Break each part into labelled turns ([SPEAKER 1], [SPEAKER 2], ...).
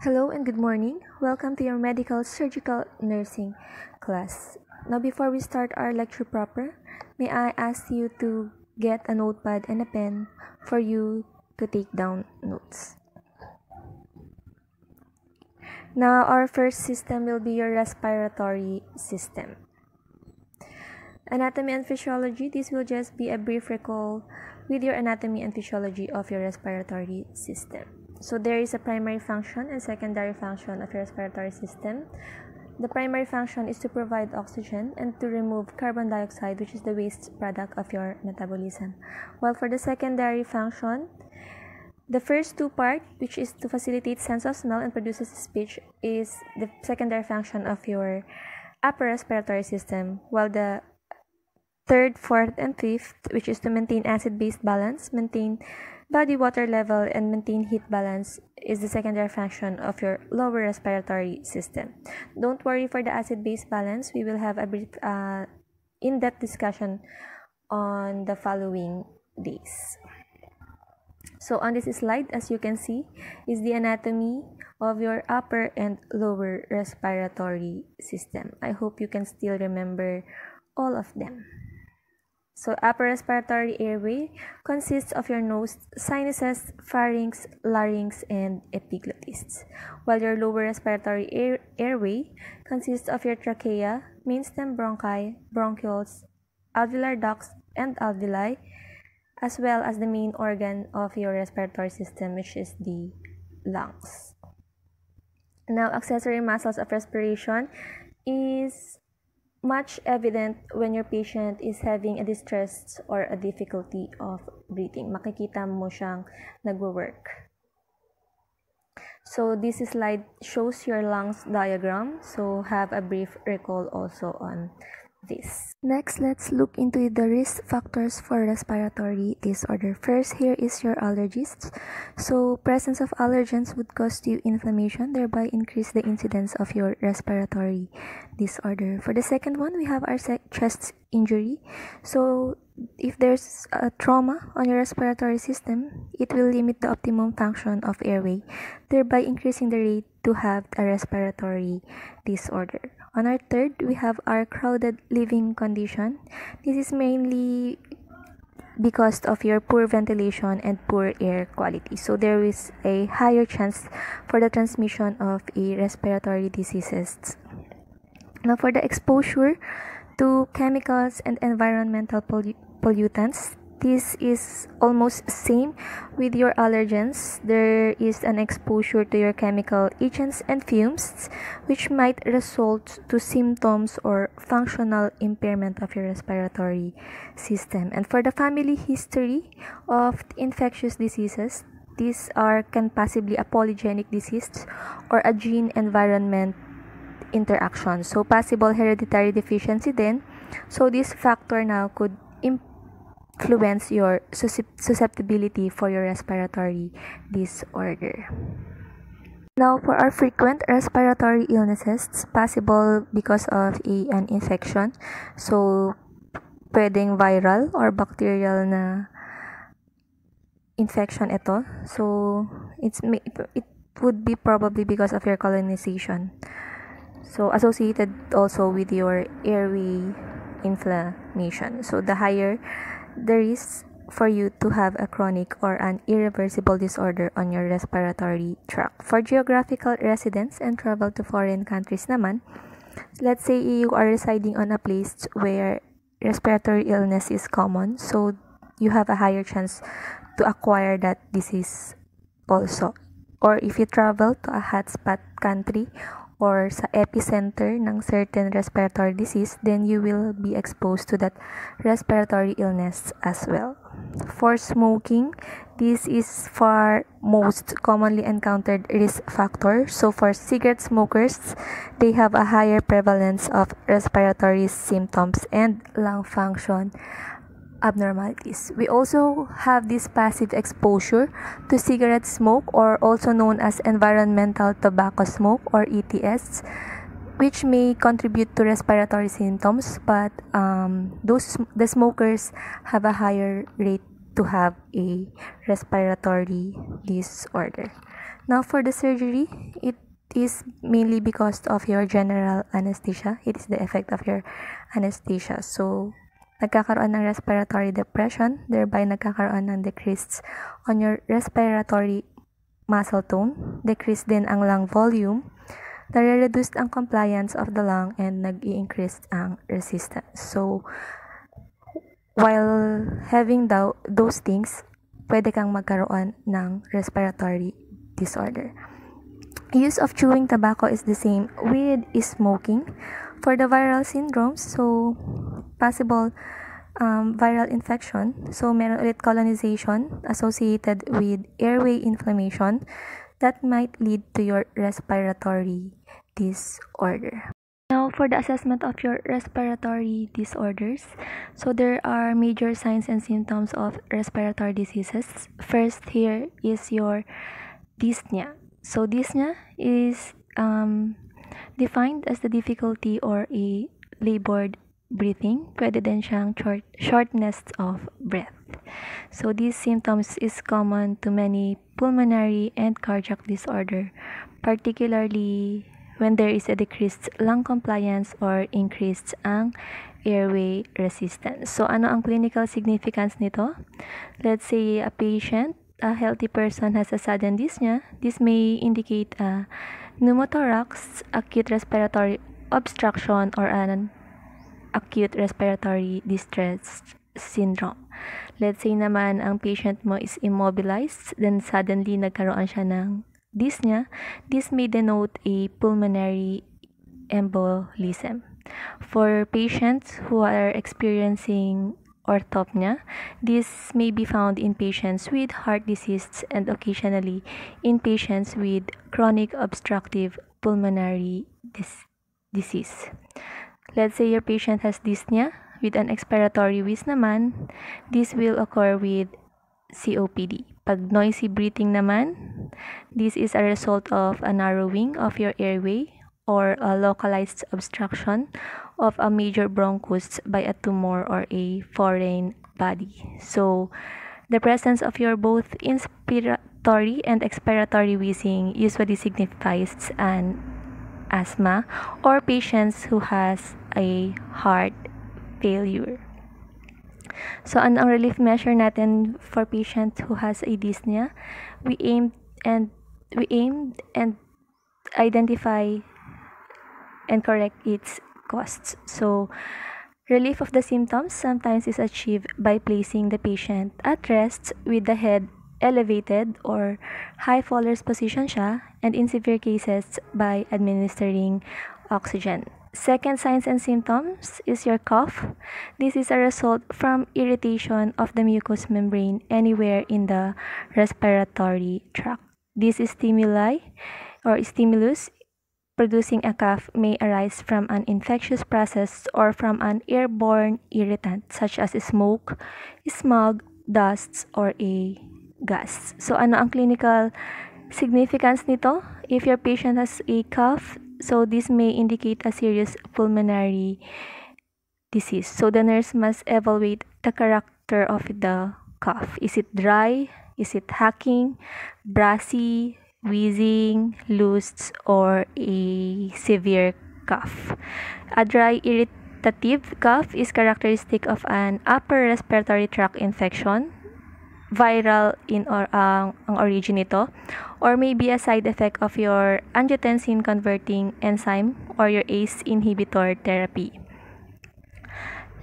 [SPEAKER 1] Hello and good morning. Welcome to your medical surgical nursing class. Now, before we start our lecture proper, may I ask you to get a notepad and a pen for you to take down notes. Now, our first system will be your respiratory system. Anatomy and physiology this will just be a brief recall with your anatomy and physiology of your respiratory system. So there is a primary function and secondary function of your respiratory system. The primary function is to provide oxygen and to remove carbon dioxide, which is the waste product of your metabolism. While for the secondary function, the first two part, which is to facilitate sense of smell and produces speech, is the secondary function of your upper respiratory system, while the third, fourth, and fifth, which is to maintain acid-base balance, maintain Body water level and maintain heat balance is the secondary function of your lower respiratory system. Don't worry for the acid-base balance. We will have a brief uh, in-depth discussion on the following days. So on this slide, as you can see, is the anatomy of your upper and lower respiratory system. I hope you can still remember all of them. So, upper respiratory airway consists of your nose, sinuses, pharynx, larynx, and epiglottis, while your lower respiratory air- airway consists of your trachea, mainstem bronchi, bronchioles, alveolar ducts, and alveoli, as well as the main organ of your respiratory system, which is the lungs. Now, accessory muscles of respiration is much evident when your patient is having a distress or a difficulty of breathing. Makikita mo siyang nagwo-work. So this slide shows your lungs diagram. So have a brief recall also on this. Next, let's look into the risk factors for respiratory disorder. First, here is your allergies. So, presence of allergens would cause you inflammation, thereby increase the incidence of your respiratory disorder. For the second one, we have our chest injury. So, if there's a trauma on your respiratory system, it will limit the optimum function of airway, thereby increasing the rate to have a respiratory disorder. On our third, we have our crowded living condition. This is mainly because of your poor ventilation and poor air quality. So there is a higher chance for the transmission of a respiratory diseases. Now for the exposure to chemicals and environmental pollutants, this is almost same with your allergens. There is an exposure to your chemical agents and fumes which might result to symptoms or functional impairment of your respiratory system. And for the family history of infectious diseases, these are can possibly polygenic disease or a gene environment interaction. So possible hereditary deficiency then. So this factor now could influence your susceptibility for your respiratory disorder. Now, for our frequent respiratory illnesses, it's possible because of a, an infection. So, pwedeng viral or bacterial na infection ito. So, it's it would be probably because of your colonization. So, associated also with your airway inflammation. So, the higher the risk for you to have a chronic or an irreversible disorder on your respiratory tract. For geographical residence and travel to foreign countries naman, let's say you are residing on a place where respiratory illness is common, so you have a higher chance to acquire that disease also. Or if you travel to a hotspot country or sa epicenter ng certain respiratory disease, then you will be exposed to that respiratory illness as well. For smoking, this is far most commonly encountered risk factor. So for cigarette smokers, they have a higher prevalence of respiratory symptoms and lung function abnormalities. We also have this passive exposure to cigarette smoke, or also known as environmental tobacco smoke, or ETS, which may contribute to respiratory symptoms, but um, those the smokers have a higher rate to have a respiratory disorder. Now, for the surgery, it is mainly because of your general anesthesia. It is the effect of your anesthesia. So, nagkakaroon ng respiratory depression, thereby nagkakaroon ng decrease on your respiratory muscle tone, decrease din ang lung volume, nare-reduced ang compliance of the lung and nag-i-increase ang resistance. So, while having daw those things, pwede kang magkaroon ng respiratory disorder. Use of chewing tobacco is the same with smoking for the viral syndromes. So, possible um, viral infection. So, meron ulit colonization associated with airway inflammation that might lead to your respiratory disorder. Now, for the assessment of your respiratory disorders, so there are major signs and symptoms of respiratory diseases. First, here is your dyspnea. So, dyspnea is um, defined as the difficulty or a labored breathing, pwede din siyang short, shortness of breath. So these symptoms is common to many pulmonary and cardiac disorder, particularly when there is a decreased lung compliance or increased ang airway resistance. So ano ang clinical significance nito? Let's say a patient, a healthy person has a sudden dyspnea. This may indicate a pneumothorax, acute respiratory obstruction or an acute respiratory distress syndrome. Let's say naman ang patient mo is immobilized, then suddenly nagkaroon siya ng dyspnea. This may denote a pulmonary embolism. For patients who are experiencing orthopnea, this may be found in patients with heart disease and occasionally in patients with chronic obstructive pulmonary dis- disease. Let's say your patient has dyspnea with an expiratory wheeze naman, this will occur with COPD. Pag noisy breathing naman, this is a result of a narrowing of your airway or a localized obstruction of a major bronchus by a tumor or a foreign body. So, the presence of your both inspiratory and expiratory wheezing usually signifies an asthma or patients who has a heart failure. So, ano ang relief measure natin for patient who has a dyspnea? We aimed and we aimed and identify and correct its costs. So, relief of the symptoms sometimes is achieved by placing the patient at rest with the head elevated or high faller's position siya and in severe cases by administering oxygen. Second signs and symptoms is your cough. This is a result from irritation of the mucous membrane anywhere in the respiratory tract. This stimuli or stimulus producing a cough may arise from an infectious process or from an airborne irritant such as smoke, smog, dusts, or a gas. So ano ang clinical significance nito? If your patient has a cough, so this may indicate a serious pulmonary disease. So the nurse must evaluate the character of the cough. Is it dry? Is it hacking, brassy, wheezing, loose, or a severe cough? A dry irritative cough is characteristic of an upper respiratory tract infection, viral in or uh, ang origin nito, or maybe a side effect of your angiotensin converting enzyme or your ACE inhibitor therapy.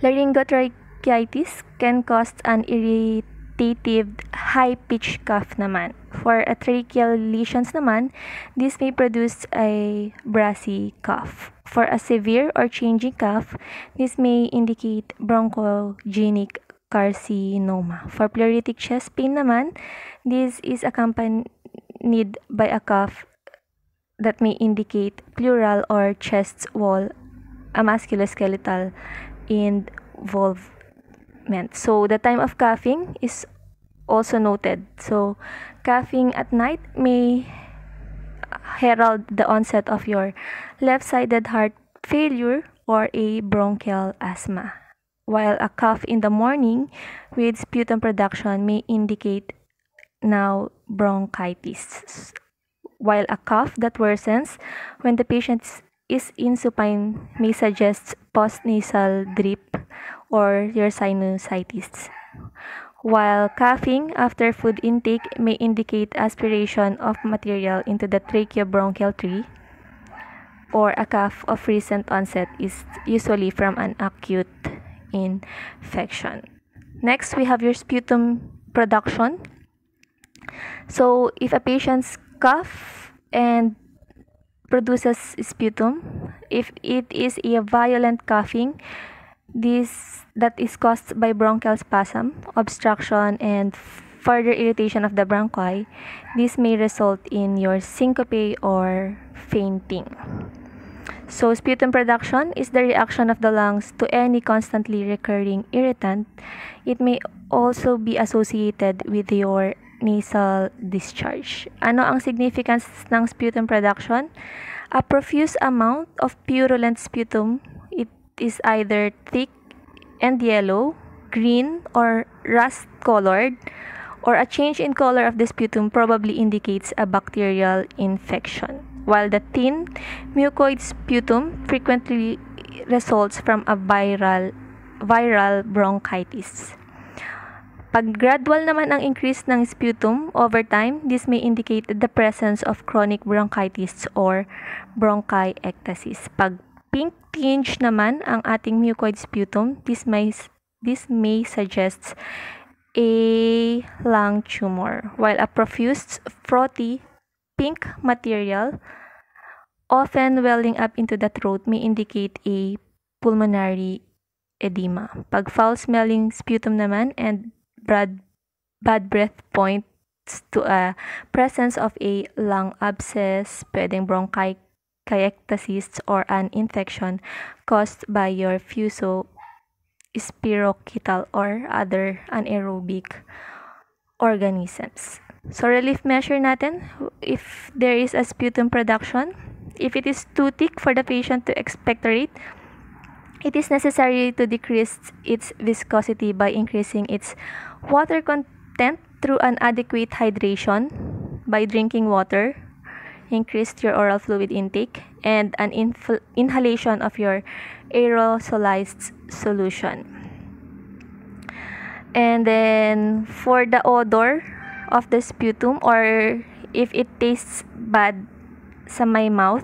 [SPEAKER 1] Laryngotracheitis can cause an irritative high-pitched cough naman. For a tracheal lesions naman, this may produce a brassy cough. For a severe or changing cough, this may indicate bronchogenic carcinoma. For pleuritic chest pain naman, this is accompanied need by a cuff that may indicate pleural or chest wall, a musculoskeletal involvement. So the time of cuffing is also noted. So cuffing at night may herald the onset of your left-sided heart failure or a bronchial asthma. While a cough in the morning with sputum production may indicate now bronchitis. While a cough that worsens when the patient is in supine may suggest postnasal drip or your sinusitis. While coughing after food intake may indicate aspiration of material into the tracheobronchial tree, or a cough of recent onset is usually from an acute infection. Next, we have your sputum production so, if a patient cough and produces sputum, if it is a violent coughing, this that is caused by bronchial spasm, obstruction, and further irritation of the bronchi, this may result in your syncope or fainting. So, sputum production is the reaction of the lungs to any constantly recurring irritant. It may also be associated with your nasal discharge. Ano ang significance ng sputum production? A profuse amount of purulent sputum. It is either thick and yellow, green, or rust-colored, or a change in color of the sputum probably indicates a bacterial infection. While the thin mucoid sputum frequently results from a viral viral bronchitis. Pag gradual naman ang increase ng sputum over time, this may indicate the presence of chronic bronchitis or bronchiectasis. Pag pink tinge naman ang ating mucoid sputum, this may this may suggests a lung tumor, while a profuse frothy pink material often welling up into the throat may indicate a pulmonary edema. Pag foul smelling sputum naman and bad, bad breath points to a presence of a lung abscess, pwedeng bronchiectasis, or an infection caused by your fuso spirochetal or other anaerobic organisms. So, relief measure natin, if there is a sputum production, if it is too thick for the patient to expectorate, it is necessary to decrease its viscosity by increasing its water content through an adequate hydration by drinking water, increased your oral fluid intake, and an inhalation of your aerosolized solution. And then for the odor of the sputum or if it tastes bad sa my mouth,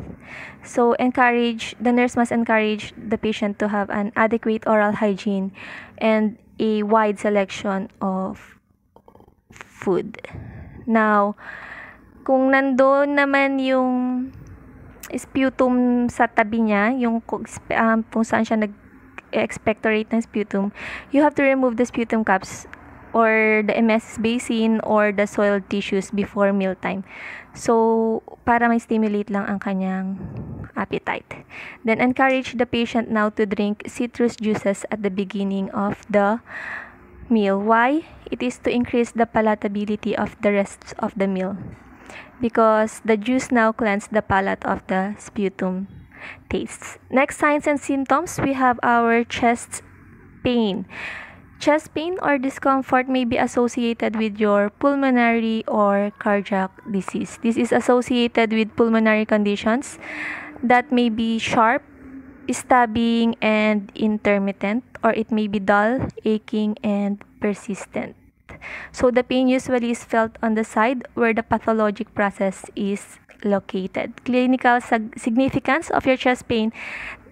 [SPEAKER 1] so encourage the nurse must encourage the patient to have an adequate oral hygiene and a wide selection of food. Now, kung nandoon naman yung sputum sa tabi niya, yung um, kung saan siya nag-expectorate ng sputum, you have to remove the sputum cups or the MS basin or the soil tissues before mealtime. So, para may stimulate lang ang kanyang appetite. Then encourage the patient now to drink citrus juices at the beginning of the meal. Why? It is to increase the palatability of the rest of the meal because the juice now cleanses the palate of the sputum tastes. Next signs and symptoms, we have our chest pain. Chest pain or discomfort may be associated with your pulmonary or cardiac disease. This is associated with pulmonary conditions that may be sharp, stabbing, and intermittent, or it may be dull, aching, and persistent. So the pain usually is felt on the side where the pathologic process is located. Clinical significance of your chest pain.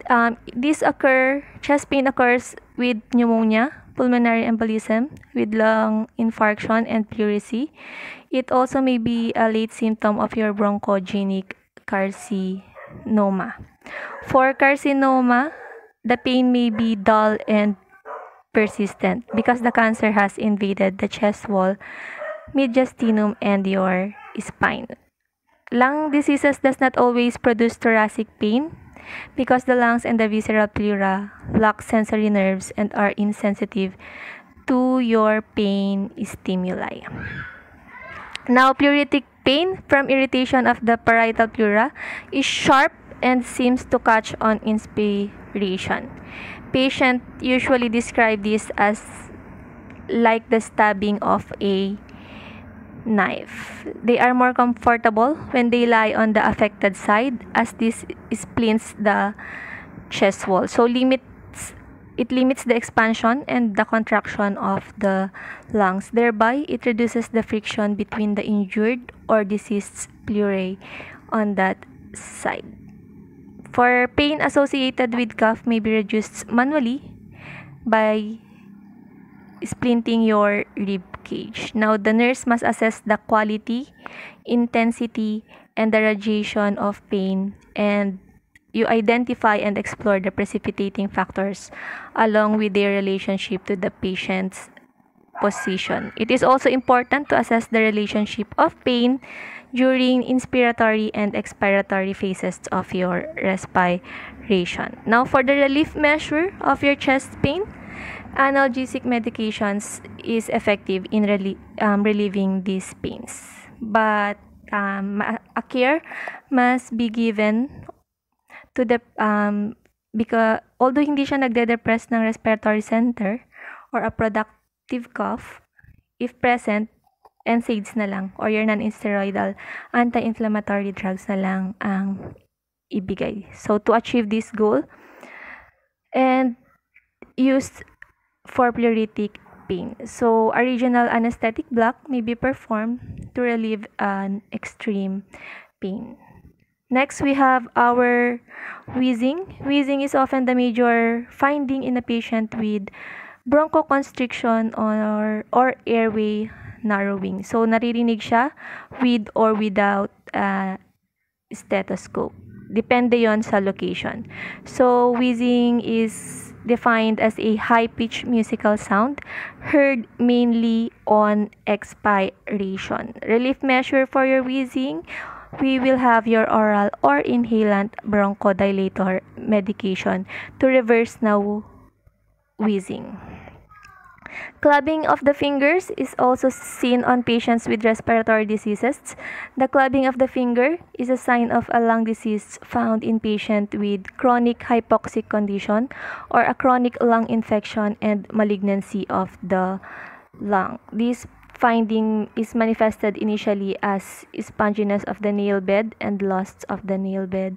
[SPEAKER 1] Um, this occur chest pain occurs with pneumonia, pulmonary embolism, with lung infarction and pleurisy. It also may be a late symptom of your bronchogenic carcinoma Noma. For carcinoma, the pain may be dull and persistent because the cancer has invaded the chest wall, mediastinum, and your spine. Lung diseases does not always produce thoracic pain because the lungs and the visceral pleura lack sensory nerves and are insensitive to your pain stimuli. Now, pleuritic Pain from irritation of the parietal pleura is sharp and seems to catch on inspiration. Patient usually describe this as like the stabbing of a knife. They are more comfortable when they lie on the affected side as this splints the chest wall. So limit it limits the expansion and the contraction of the lungs. Thereby, it reduces the friction between the injured or diseased pleurae on that side. For pain associated with cough may be reduced manually by splinting your rib cage. Now, the nurse must assess the quality, intensity, and the radiation of pain and you identify and explore the precipitating factors along with their relationship to the patient's position. It is also important to assess the relationship of pain during inspiratory and expiratory phases of your respiration. Now, for the relief measure of your chest pain, analgesic medications is effective in rel- um, relieving these pains. But um, a care must be given to the um because although hindi siya nagde-depress ng respiratory center or a productive cough if present NSAIDs na lang or your non-steroidal anti-inflammatory drugs na lang ang ibigay. So to achieve this goal and use for pleuritic pain. So a regional anesthetic block may be performed to relieve an extreme pain. Next, we have our wheezing. Wheezing is often the major finding in a patient with bronchoconstriction or, or airway narrowing. So, naririnig siya with or without uh, stethoscope. Depende yon sa location. So, wheezing is defined as a high-pitched musical sound heard mainly on expiration. Relief measure for your wheezing we will have your oral or inhalant bronchodilator medication to reverse now wheezing. Clubbing of the fingers is also seen on patients with respiratory diseases. The clubbing of the finger is a sign of a lung disease found in patients with chronic hypoxic condition or a chronic lung infection and malignancy of the lung. These finding is manifested initially as sponginess of the nail bed and loss of the nail bed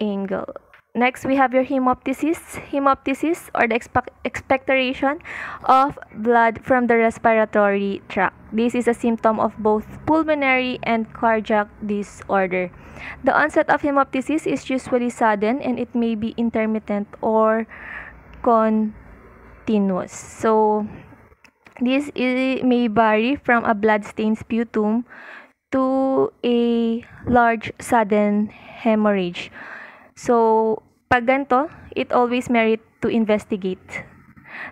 [SPEAKER 1] angle. Next, we have your hemoptysis. Hemoptysis or the expectoration of blood from the respiratory tract. This is a symptom of both pulmonary and cardiac disorder. The onset of hemoptysis is usually sudden and it may be intermittent or continuous. So, this may vary from a bloodstained sputum to a large sudden hemorrhage. So, pag ganito, it always merit to investigate.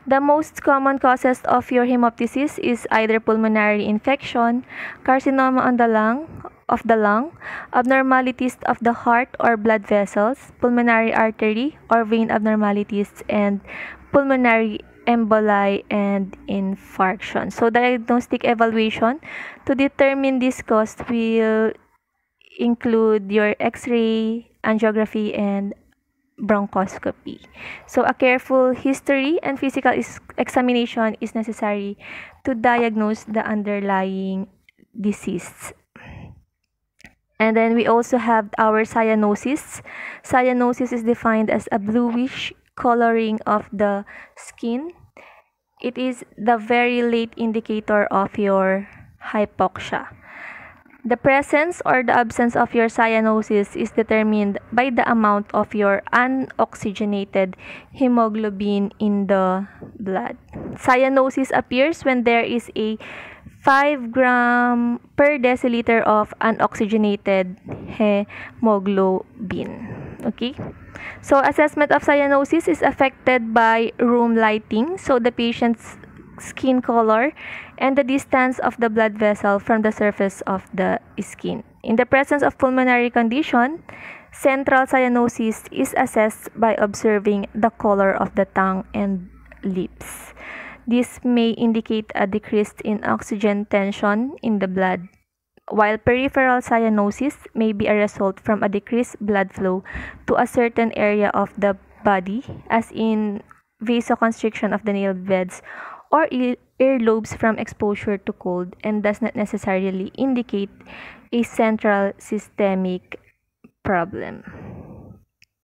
[SPEAKER 1] The most common causes of your hemoptysis is either pulmonary infection, carcinoma on the lung, of the lung, abnormalities of the heart or blood vessels, pulmonary artery or vein abnormalities, and pulmonary emboli, and infarction. So, diagnostic evaluation to determine this cost will include your x-ray, angiography, and bronchoscopy. So, a careful history and physical examination is necessary to diagnose the underlying disease. And then we also have our cyanosis. Cyanosis is defined as a bluish coloring of the skin, it is the very late indicator of your hypoxia. The presence or the absence of your cyanosis is determined by the amount of your unoxygenated hemoglobin in the blood. Cyanosis appears when there is a 5 gram per deciliter of unoxygenated hemoglobin. Okay? So, assessment of cyanosis is affected by room lighting. So, the patient's skin color and the distance of the blood vessel from the surface of the skin. In the presence of pulmonary condition, central cyanosis is assessed by observing the color of the tongue and lips. This may indicate a decrease in oxygen tension in the blood, while peripheral cyanosis may be a result from a decreased blood flow to a certain area of the body, as in vasoconstriction of the nail beds or earlobes from exposure to cold, and does not necessarily indicate a central systemic problem.